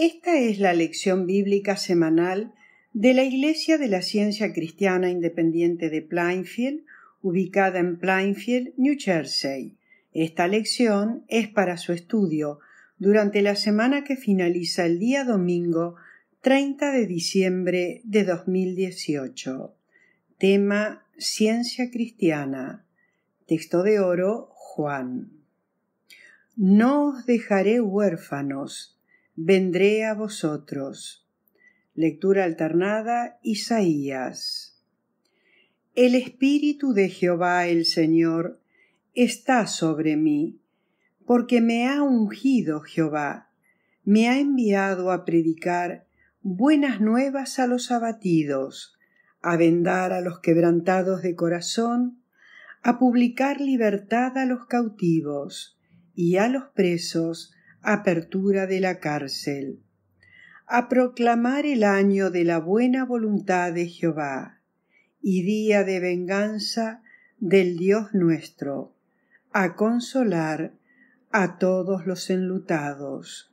Esta es la lección bíblica semanal de la Iglesia de la Ciencia Cristiana Independiente de Plainfield, ubicada en Plainfield, New Jersey. Esta lección es para su estudio durante la semana que finaliza el día domingo 30 de diciembre de 2018. Tema Ciencia Cristiana. Texto de oro Juan. No os dejaré huérfanos vendré a vosotros. Lectura alternada Isaías. El Espíritu de Jehová el Señor está sobre mí, porque me ha ungido Jehová, me ha enviado a predicar buenas nuevas a los abatidos, a vendar a los quebrantados de corazón, a publicar libertad a los cautivos y a los presos, apertura de la cárcel, a proclamar el año de la buena voluntad de Jehová y día de venganza del Dios nuestro, a consolar a todos los enlutados,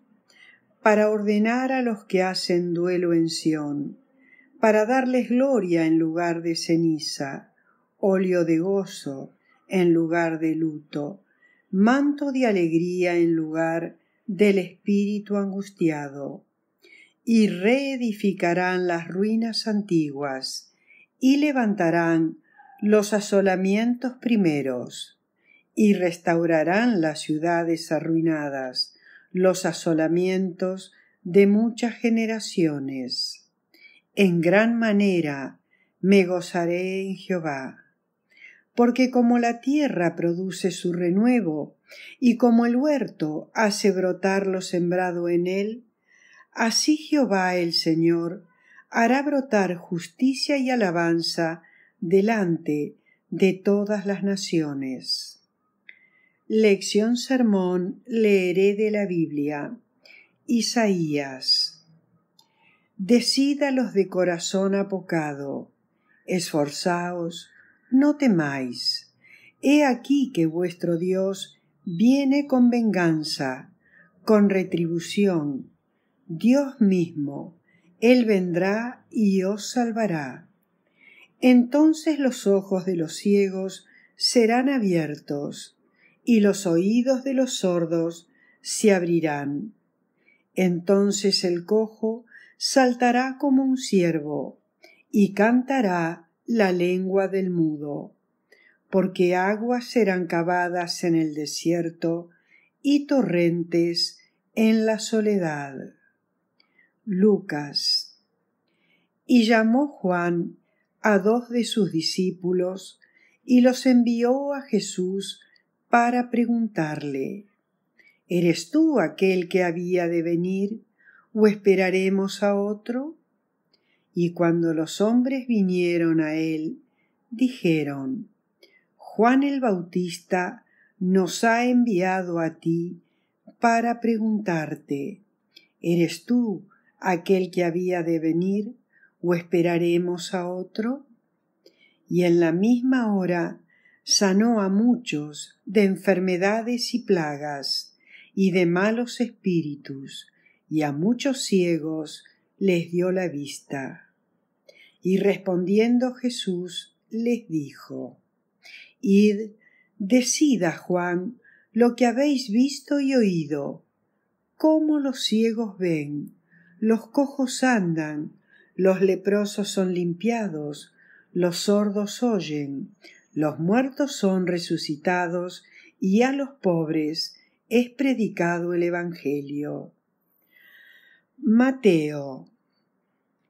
para ordenar a los que hacen duelo en Sión, para darles gloria en lugar de ceniza, óleo de gozo en lugar de luto, manto de alegría en lugar del espíritu angustiado, y reedificarán las ruinas antiguas, y levantarán los asolamientos primeros, y restaurarán las ciudades arruinadas, los asolamientos de muchas generaciones. En gran manera me gozaré en Jehová, porque como la tierra produce su renuevo, y como el huerto hace brotar lo sembrado en él, así Jehová el Señor hará brotar justicia y alabanza delante de todas las naciones. Lección Sermón leeré de la Biblia. Isaías. Decida los de corazón apocado. Esforzaos, no temáis. He aquí que vuestro Dios viene con venganza, con retribución. Dios mismo, Él vendrá y os salvará. Entonces los ojos de los ciegos serán abiertos, y los oídos de los sordos se abrirán. Entonces el cojo saltará como un ciervo, y cantará la lengua del mudo porque aguas serán cavadas en el desierto y torrentes en la soledad. Lucas. Y llamó Juan a dos de sus discípulos y los envió a Jesús para preguntarle ¿Eres tú aquel que había de venir o esperaremos a otro? Y cuando los hombres vinieron a él, dijeron Juan el Bautista nos ha enviado a ti para preguntarte ¿Eres tú aquel que había de venir o esperaremos a otro? Y en la misma hora sanó a muchos de enfermedades y plagas y de malos espíritus, y a muchos ciegos les dio la vista. Y respondiendo Jesús les dijo Id, decid Juan lo que habéis visto y oído, cómo los ciegos ven, los cojos andan, los leprosos son limpiados, los sordos oyen, los muertos son resucitados, y a los pobres es predicado el Evangelio. Mateo.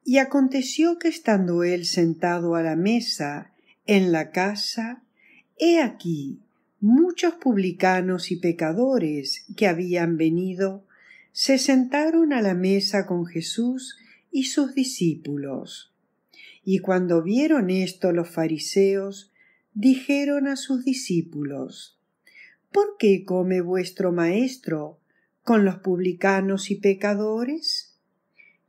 Y aconteció que estando él sentado a la mesa en la casa, He aquí muchos publicanos y pecadores que habían venido se sentaron a la mesa con Jesús y sus discípulos. Y cuando vieron esto los fariseos, dijeron a sus discípulos ¿Por qué come vuestro maestro con los publicanos y pecadores?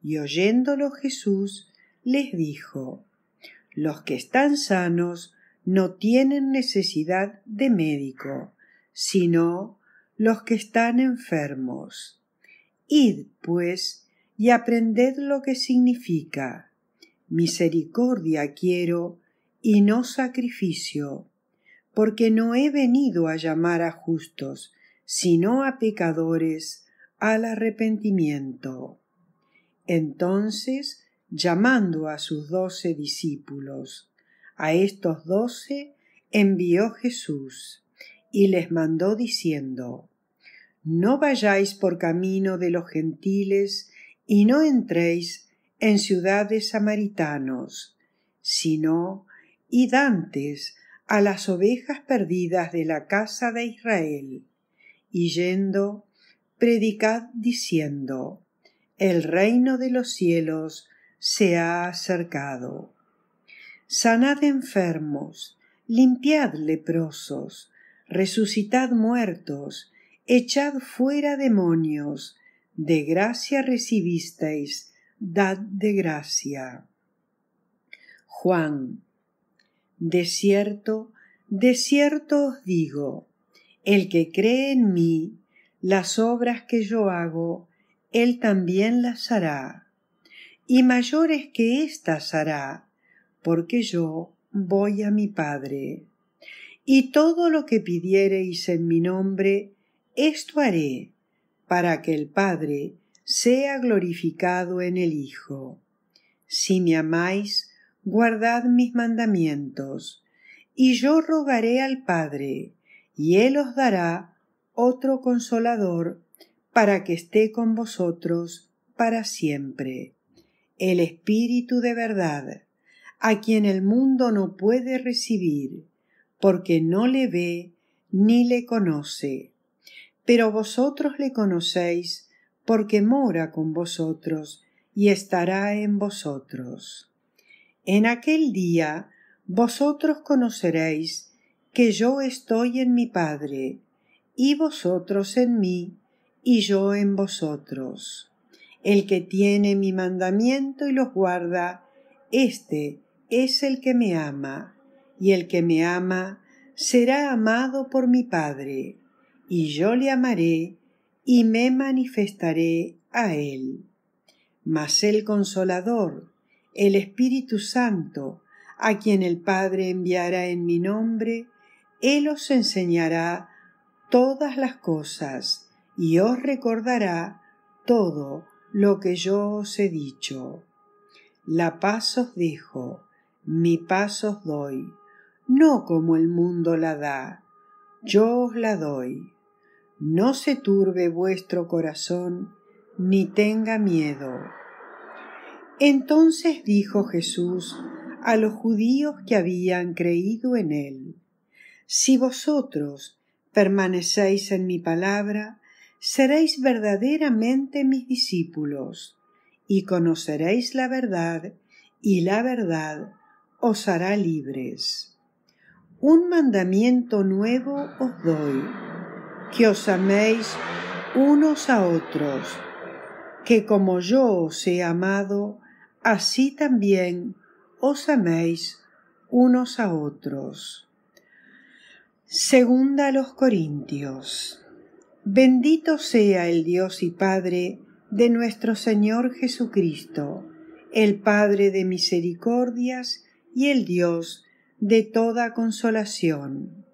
Y oyéndolo Jesús les dijo Los que están sanos no tienen necesidad de médico, sino los que están enfermos. Id, pues, y aprended lo que significa. Misericordia quiero y no sacrificio, porque no he venido a llamar a justos, sino a pecadores al arrepentimiento. Entonces, llamando a sus doce discípulos, a estos doce envió Jesús y les mandó diciendo No vayáis por camino de los gentiles y no entréis en ciudades samaritanos, sino id antes a las ovejas perdidas de la casa de Israel, y yendo, predicad diciendo El reino de los cielos se ha acercado sanad enfermos, limpiad leprosos, resucitad muertos, echad fuera demonios, de gracia recibisteis, dad de gracia. Juan. De cierto, de cierto os digo, el que cree en mí, las obras que yo hago, él también las hará, y mayores que éstas hará, porque yo voy a mi Padre. Y todo lo que pidiereis en mi nombre, esto haré, para que el Padre sea glorificado en el Hijo. Si me amáis, guardad mis mandamientos, y yo rogaré al Padre, y él os dará otro consolador para que esté con vosotros para siempre, el Espíritu de verdad a quien el mundo no puede recibir, porque no le ve ni le conoce. Pero vosotros le conocéis, porque mora con vosotros y estará en vosotros. En aquel día vosotros conoceréis que yo estoy en mi Padre, y vosotros en mí, y yo en vosotros. El que tiene mi mandamiento y los guarda, éste es el que me ama, y el que me ama será amado por mi Padre, y yo le amaré y me manifestaré a él. Mas el consolador, el Espíritu Santo, a quien el Padre enviará en mi nombre, él os enseñará todas las cosas y os recordará todo lo que yo os he dicho. La paz os dejo, mi paz os doy, no como el mundo la da, yo os la doy. No se turbe vuestro corazón, ni tenga miedo. Entonces dijo Jesús a los judíos que habían creído en él, Si vosotros permanecéis en mi palabra, seréis verdaderamente mis discípulos, y conoceréis la verdad, y la verdad os hará libres. Un mandamiento nuevo os doy, que os améis unos a otros, que como yo os he amado, así también os améis unos a otros. Segunda a los Corintios. Bendito sea el Dios y Padre de nuestro Señor Jesucristo, el Padre de misericordias y el Dios de toda consolación,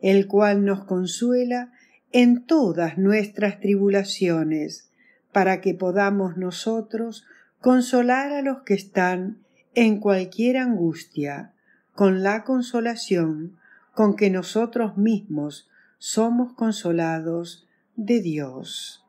el cual nos consuela en todas nuestras tribulaciones, para que podamos nosotros consolar a los que están en cualquier angustia, con la consolación con que nosotros mismos somos consolados de Dios.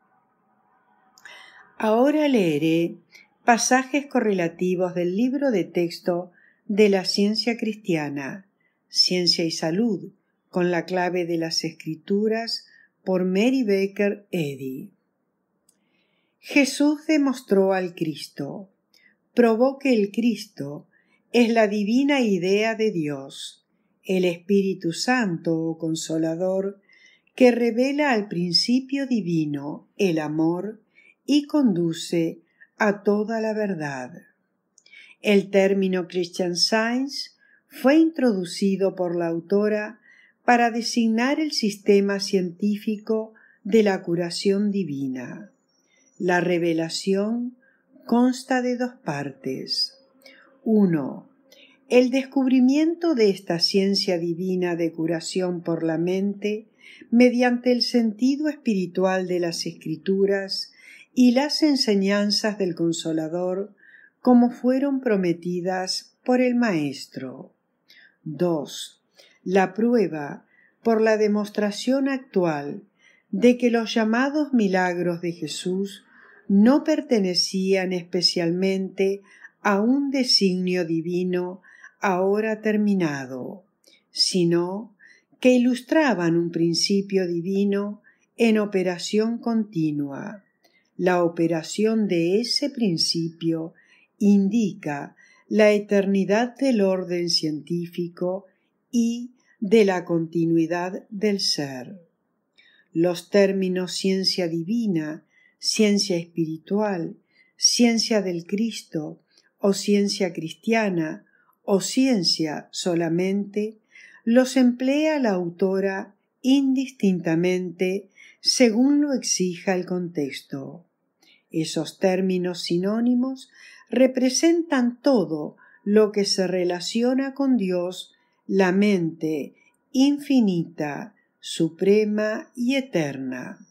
Ahora leeré pasajes correlativos del libro de texto de la ciencia cristiana, ciencia y salud, con la clave de las escrituras por Mary Baker Eddy. Jesús demostró al Cristo. Probó que el Cristo es la divina idea de Dios, el Espíritu Santo o Consolador, que revela al principio divino el amor y conduce a toda la verdad. El término Christian Science fue introducido por la autora para designar el sistema científico de la curación divina. La revelación consta de dos partes. Uno, El descubrimiento de esta ciencia divina de curación por la mente mediante el sentido espiritual de las escrituras y las enseñanzas del consolador como fueron prometidas por el Maestro. 2. La prueba por la demostración actual de que los llamados milagros de Jesús no pertenecían especialmente a un designio divino ahora terminado, sino que ilustraban un principio divino en operación continua, la operación de ese principio indica la eternidad del orden científico y de la continuidad del ser. Los términos ciencia divina, ciencia espiritual, ciencia del Cristo o ciencia cristiana o ciencia solamente los emplea la autora indistintamente según lo exija el contexto. Esos términos sinónimos representan todo lo que se relaciona con Dios, la mente infinita, suprema y eterna.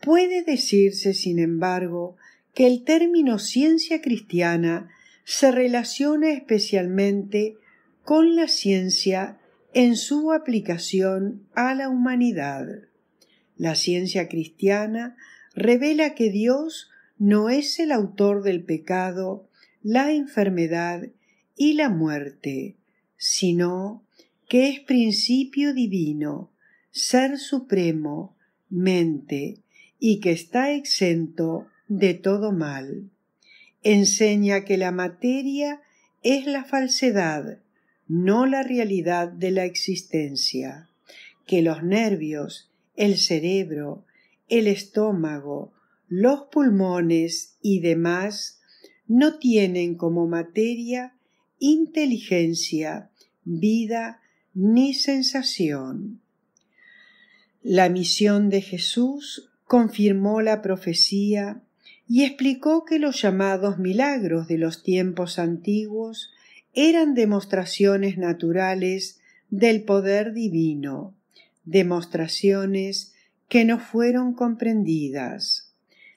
Puede decirse, sin embargo, que el término ciencia cristiana se relaciona especialmente con la ciencia en su aplicación a la humanidad. La ciencia cristiana revela que Dios no es el autor del pecado, la enfermedad y la muerte, sino que es principio divino, ser supremo, mente, y que está exento de todo mal. Enseña que la materia es la falsedad, no la realidad de la existencia, que los nervios, el cerebro, el estómago, los pulmones y demás no tienen como materia inteligencia, vida ni sensación. La misión de Jesús confirmó la profecía y explicó que los llamados milagros de los tiempos antiguos eran demostraciones naturales del poder divino, demostraciones que no fueron comprendidas.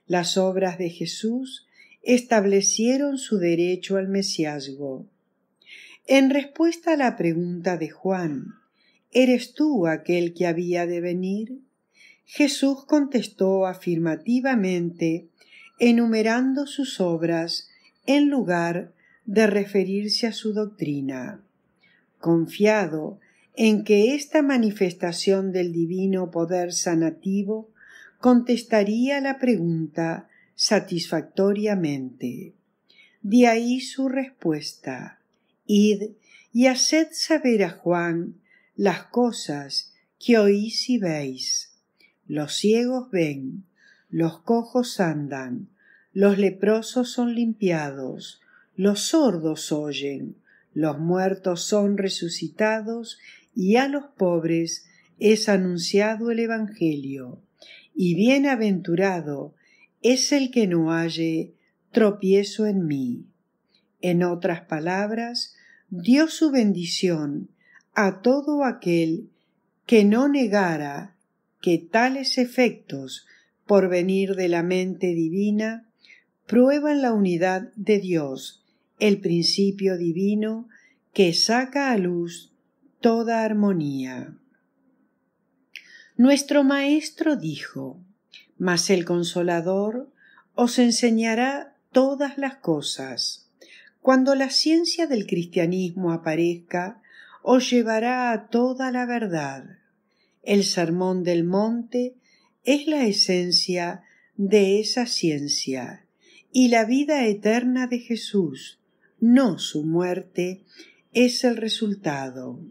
Las obras de Jesús establecieron su derecho al mesiazgo. En respuesta a la pregunta de Juan, ¿eres tú aquel que había de venir? Jesús contestó afirmativamente, enumerando sus obras en lugar de referirse a su doctrina. Confiado en que esta manifestación del divino poder sanativo contestaría la pregunta satisfactoriamente. De ahí su respuesta. Id y haced saber a Juan las cosas que oís y veis. Los ciegos ven, los cojos andan, los leprosos son limpiados, los sordos oyen, los muertos son resucitados y a los pobres es anunciado el Evangelio y bienaventurado es el que no halle tropiezo en mí. En otras palabras, dio su bendición a todo aquel que no negara que tales efectos por venir de la mente divina prueban la unidad de Dios, el principio divino que saca a luz toda armonía. Nuestro Maestro dijo, Mas el Consolador os enseñará todas las cosas. Cuando la ciencia del cristianismo aparezca, os llevará a toda la verdad. El Sermón del Monte es la esencia de esa ciencia y la vida eterna de Jesús, no su muerte, es el resultado.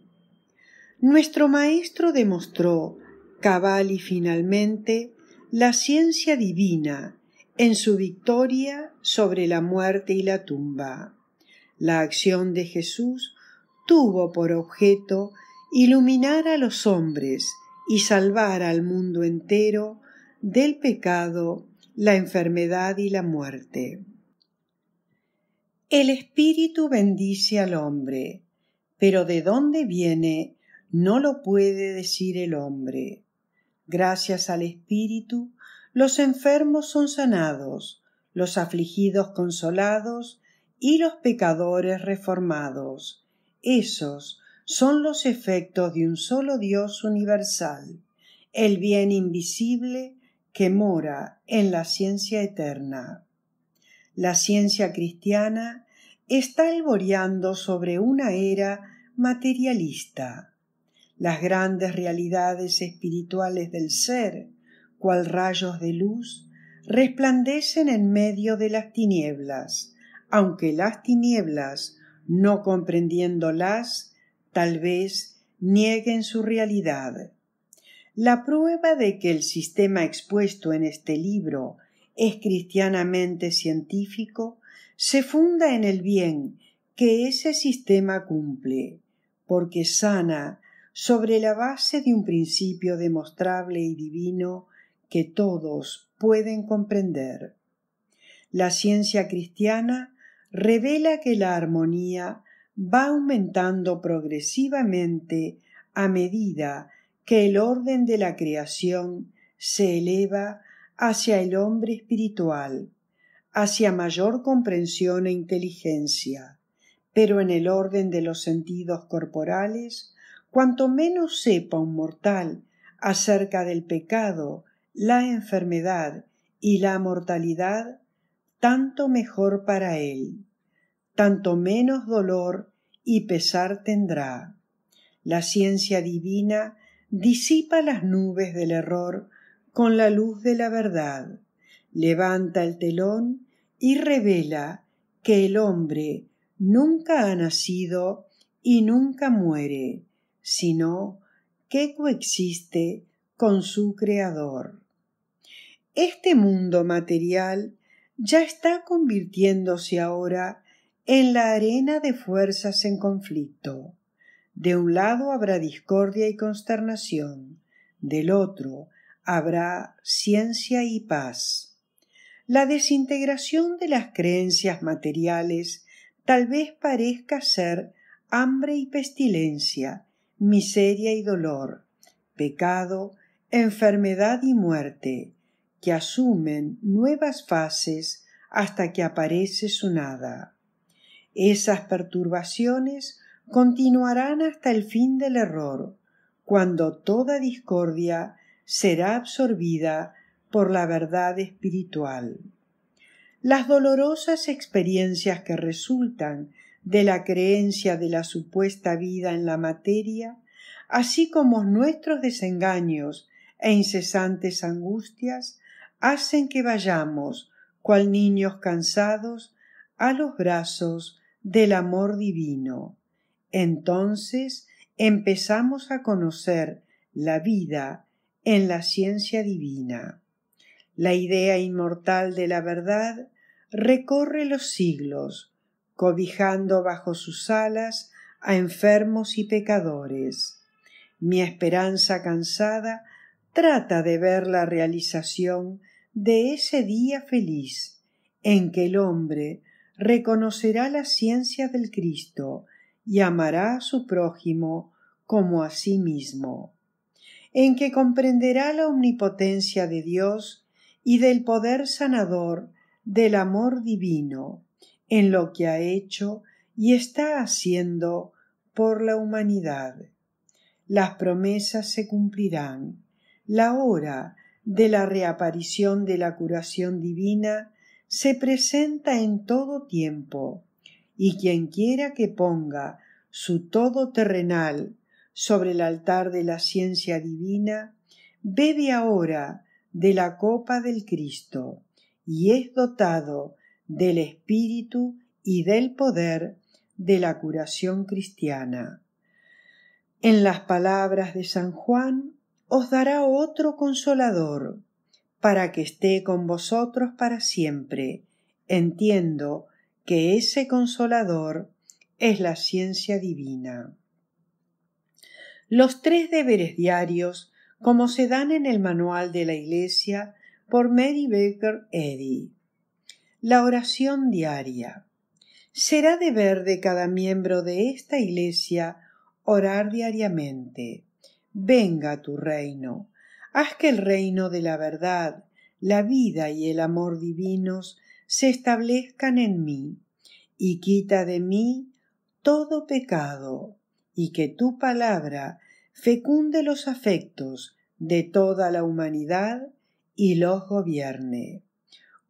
Nuestro Maestro demostró cabal y finalmente la ciencia divina en su victoria sobre la muerte y la tumba. La acción de Jesús tuvo por objeto iluminar a los hombres y salvar al mundo entero del pecado, la enfermedad y la muerte. El Espíritu bendice al hombre, pero de dónde viene no lo puede decir el hombre, Gracias al Espíritu, los enfermos son sanados, los afligidos consolados y los pecadores reformados. Esos son los efectos de un solo Dios universal, el bien invisible que mora en la ciencia eterna. La ciencia cristiana está alboreando sobre una era materialista las grandes realidades espirituales del ser, cual rayos de luz, resplandecen en medio de las tinieblas, aunque las tinieblas, no comprendiéndolas, tal vez nieguen su realidad. La prueba de que el sistema expuesto en este libro es cristianamente científico se funda en el bien que ese sistema cumple, porque sana sobre la base de un principio demostrable y divino que todos pueden comprender. La ciencia cristiana revela que la armonía va aumentando progresivamente a medida que el orden de la creación se eleva hacia el hombre espiritual, hacia mayor comprensión e inteligencia, pero en el orden de los sentidos corporales Cuanto menos sepa un mortal acerca del pecado, la enfermedad y la mortalidad, tanto mejor para él, tanto menos dolor y pesar tendrá. La ciencia divina disipa las nubes del error con la luz de la verdad, levanta el telón y revela que el hombre nunca ha nacido y nunca muere, sino que coexiste con su Creador. Este mundo material ya está convirtiéndose ahora en la arena de fuerzas en conflicto. De un lado habrá discordia y consternación, del otro habrá ciencia y paz. La desintegración de las creencias materiales tal vez parezca ser hambre y pestilencia, miseria y dolor, pecado, enfermedad y muerte, que asumen nuevas fases hasta que aparece su nada. Esas perturbaciones continuarán hasta el fin del error, cuando toda discordia será absorbida por la verdad espiritual. Las dolorosas experiencias que resultan de la creencia de la supuesta vida en la materia, así como nuestros desengaños e incesantes angustias, hacen que vayamos, cual niños cansados, a los brazos del amor divino. Entonces empezamos a conocer la vida en la ciencia divina. La idea inmortal de la verdad recorre los siglos, cobijando bajo sus alas a enfermos y pecadores. Mi esperanza cansada trata de ver la realización de ese día feliz en que el hombre reconocerá la ciencia del Cristo y amará a su prójimo como a sí mismo, en que comprenderá la omnipotencia de Dios y del poder sanador del amor divino, en lo que ha hecho y está haciendo por la humanidad. Las promesas se cumplirán. La hora de la reaparición de la curación divina se presenta en todo tiempo, y quien quiera que ponga su todo terrenal sobre el altar de la ciencia divina, bebe ahora de la copa del Cristo, y es dotado del espíritu y del poder de la curación cristiana. En las palabras de San Juan os dará otro consolador, para que esté con vosotros para siempre, entiendo que ese consolador es la ciencia divina. Los tres deberes diarios, como se dan en el manual de la Iglesia por Mary Baker Eddy. La oración diaria. Será deber de cada miembro de esta Iglesia orar diariamente. Venga tu reino. Haz que el reino de la verdad, la vida y el amor divinos se establezcan en mí, y quita de mí todo pecado, y que tu palabra fecunde los afectos de toda la humanidad y los gobierne